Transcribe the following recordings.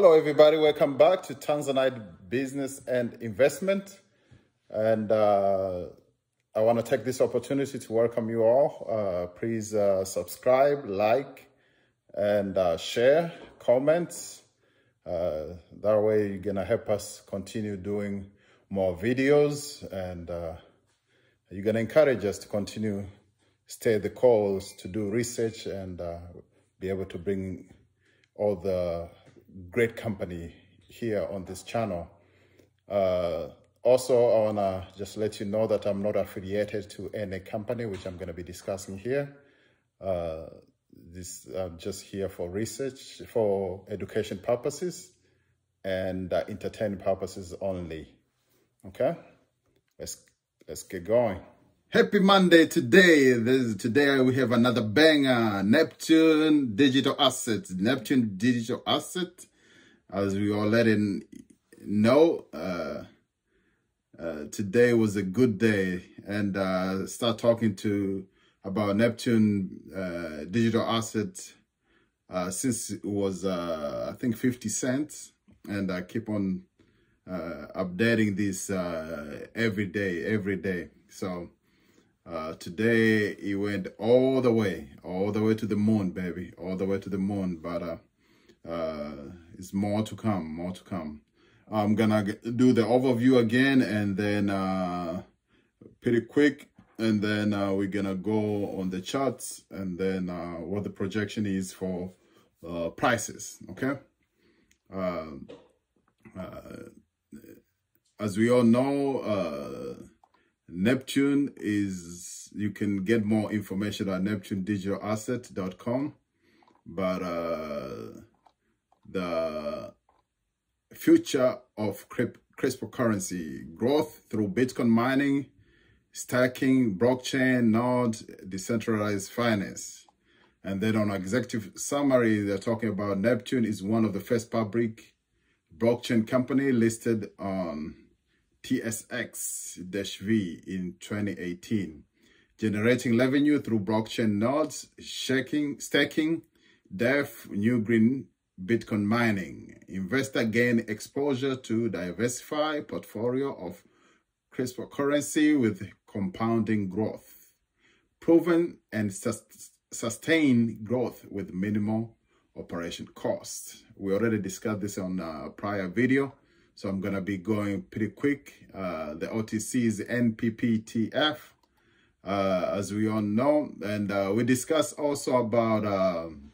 Hello, everybody. Welcome back to Tanzanite Business and Investment. And uh, I want to take this opportunity to welcome you all. Uh, please uh, subscribe, like, and uh, share, comments. Uh, that way, you're going to help us continue doing more videos and uh, you're going to encourage us to continue stay the calls, to do research and be able to bring all the great company here on this channel. Uh, also, I want to just let you know that I'm not affiliated to any company, which I'm going to be discussing here. Uh, this I'm just here for research, for education purposes, and uh, entertainment purposes only. Okay, let's let's get going. Happy Monday today. This, today we have another banger, Neptune Digital Asset. Neptune Digital Asset, as we already know, uh, uh, today was a good day and uh, start talking to about Neptune uh, Digital Asset uh, since it was, uh, I think, 50 cents. And I keep on uh, updating this every day, every day. So uh, today, he went all the way, all the way to the moon, baby, all the way to the moon. But uh, uh, it's more to come, more to come. I'm gonna do the overview again, and then uh, pretty quick, and then uh, we're gonna go on the charts, and then uh, what the projection is for uh, prices. Okay. Uh, uh, as we all know, uh, Neptune is, you can get more information at NeptuneDigitalAsset.com. But uh, the future of cryptocurrency growth through Bitcoin mining, stacking, blockchain, node, decentralized finance. And then on executive summary, they're talking about Neptune is one of the first public blockchain company listed on TSX-V in 2018, generating revenue through blockchain nodes, shaking, staking, DEF, New Green, Bitcoin mining. Investor gain exposure to diversify portfolio of cryptocurrency with compounding growth. Proven and sus sustained growth with minimal operation costs. We already discussed this on a uh, prior video. So I'm going to be going pretty quick. Uh, the OTC is NPPTF, uh, as we all know. And uh, we discussed also about um,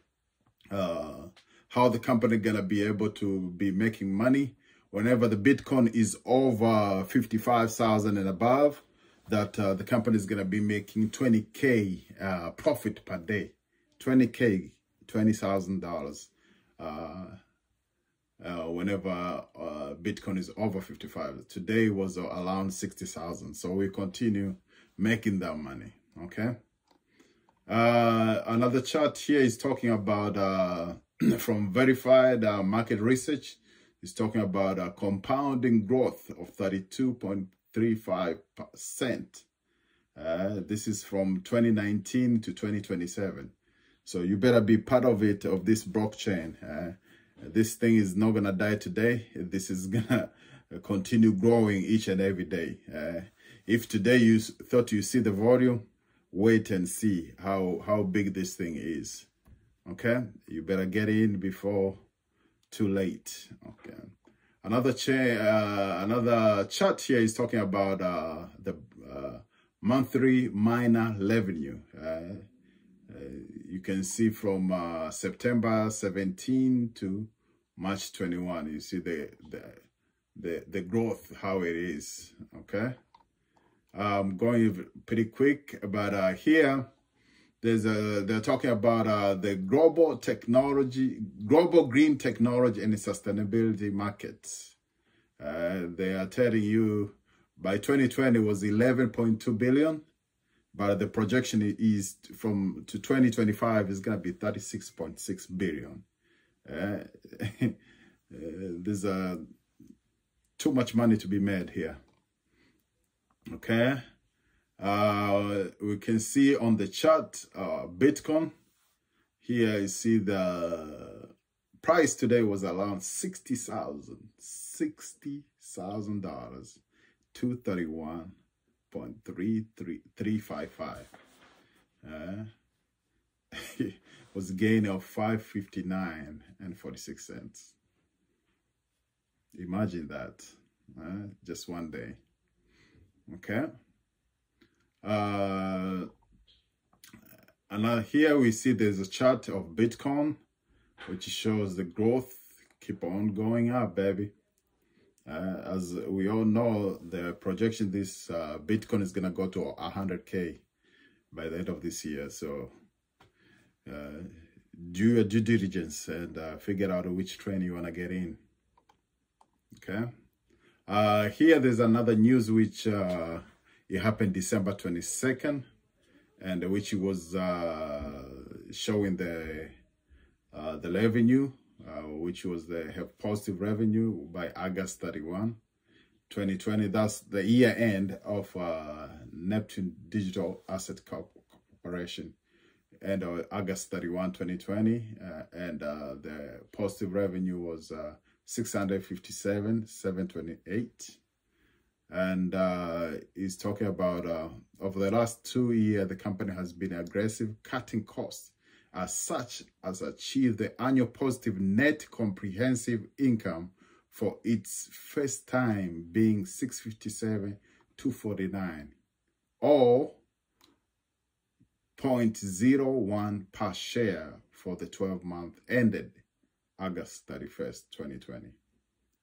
uh, how the company going to be able to be making money whenever the Bitcoin is over 55,000 and above, that uh, the company is going to be making 20K uh, profit per day, 20K, $20,000 uh, whenever uh, Bitcoin is over 55. Today was around 60,000. So we continue making that money. Okay. Uh, another chart here is talking about uh, from verified uh, market research. It's talking about a uh, compounding growth of 32.35%. this is from 2019 to 2027. So you better be part of it, of this blockchain this thing is not gonna die today this is gonna continue growing each and every day uh, if today you thought you see the volume wait and see how how big this thing is okay you better get in before too late okay another chair uh, another chart here is talking about uh, the uh, monthly minor revenue uh, uh, you can see from september 17 to March 21. You see the, the, the, the growth, how it is, okay? I'm um, going pretty quick, but uh, here, there's a, they're talking about uh, the global technology, global green technology and sustainability markets. Uh, they are telling you by 2020 was 11.2 billion, but the projection is from to 2025 is going to be 36.6 billion. Uh, uh, there's uh, too much money to be made here. Okay. Uh, we can see on the chart, uh, Bitcoin. Here you see the price today was around $60,000. $60,000. 231.33355. Uh, was gain of 559 and 46 cents. Imagine that, uh, just one day. Okay. Uh, and uh, here we see there's a chart of Bitcoin, which shows the growth keep on going up, baby. Uh, as we all know, the projection this uh, Bitcoin is going to go to 100K by the end of this year. So uh, do your due diligence and uh, figure out which train you want to get in. Okay. Uh, here there's another news which uh, it happened December 22nd and which was uh, showing the uh, the revenue which was the have positive revenue by August 31 2020 that's the year end of Neptune Digital Asset Corporation end of August 31, 2020, uh, and uh, the positive revenue was uh, 657, 728. And uh, he's talking about uh, over the last two years, the company has been aggressive, cutting costs as such as achieved the annual positive net comprehensive income for its first time being 657, 249, or 0.01 per share for the 12 month ended August 31st, 2020.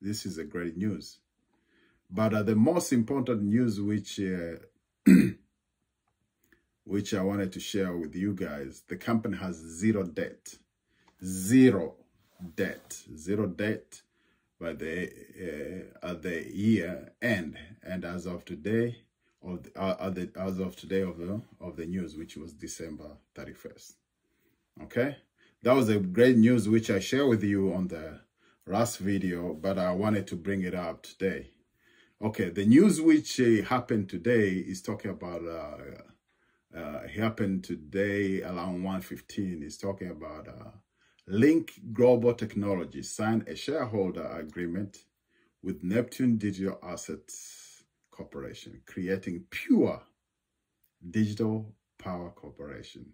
This is a great news. But uh, the most important news which uh, which I wanted to share with you guys, the company has zero debt. Zero debt. Zero debt by the uh, at the year end and as of today of the, uh, uh, the, as of today of the of the news, which was December 31st. Okay, that was a great news which I share with you on the last video, but I wanted to bring it up today. Okay, the news which uh, happened today is talking about uh, uh, happened today around 1:15. Is talking about uh, Link Global Technology signed a shareholder agreement with Neptune Digital Assets Corporation, creating pure digital power corporation.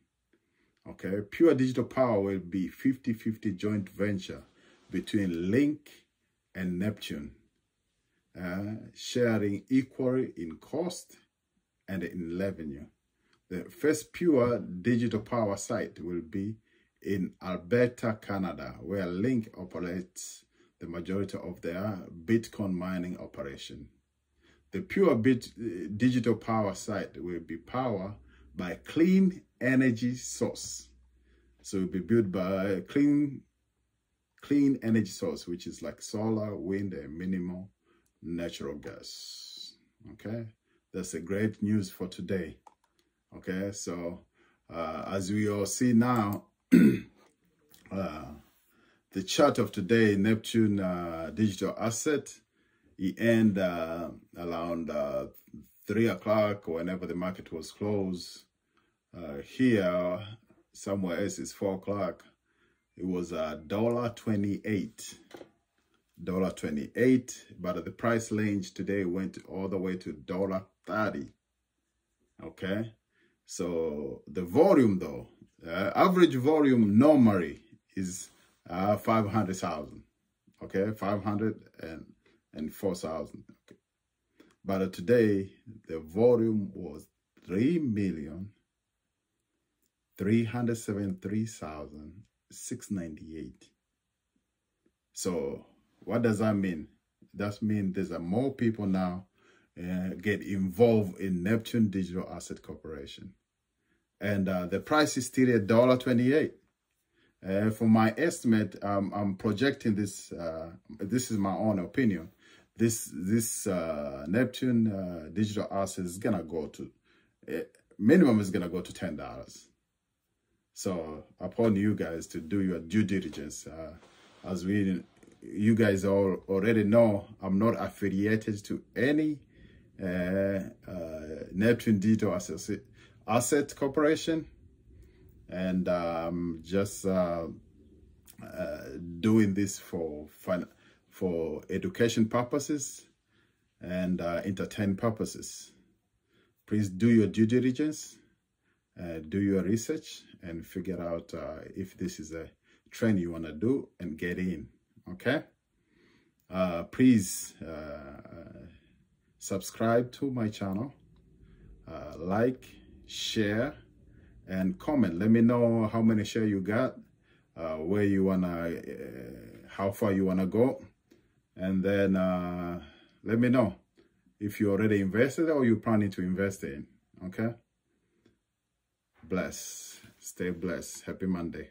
Okay, pure digital power will be 50-50 joint venture between Link and Neptune, uh, sharing equally in cost and in revenue. The first pure digital power site will be in Alberta, Canada, where Link operates the majority of their Bitcoin mining operation. The pure bit, uh, digital power side will be powered by clean energy source. So it will be built by uh, clean, clean energy source, which is like solar, wind, and minimal natural gas. Okay, that's a great news for today. Okay, so uh, as we all see now, uh, the chart of today, Neptune uh, digital asset it ended uh, around uh, 3 o'clock, whenever the market was closed. Uh, here, somewhere else, it's 4 o'clock. It was a uh, dollar twenty-eight, dollar twenty-eight. But the price range today went all the way to dollar thirty. Okay, so the volume though, uh, average volume normally is uh, five hundred thousand. Okay, five hundred and and 4,000. Okay. But uh, today, the volume was 3,373,698. So what does that mean? That means there's uh, more people now uh, get involved in Neptune Digital Asset Corporation. And uh, the price is still $1.28. Uh, for my estimate, um, I'm projecting this, uh, this is my own opinion this this uh, Neptune uh, digital asset is gonna go to uh, minimum is gonna go to ten dollars. So upon you guys to do your due diligence, uh, as we you guys all already know, I'm not affiliated to any eh, uh, Neptune digital asset asset corporation, and um, just uh, doing this for fun for education purposes and uh, entertainment purposes. Please do your due diligence, uh, do your research, and figure out uh, if this is a trend you want to do and get in, okay? Uh, please uh, subscribe to my channel, uh, like, share, and comment. Let me know how many share you got, where you want to, how far you want to go and then uh, let me know if you already invested or you planning to invest in okay bless stay blessed happy monday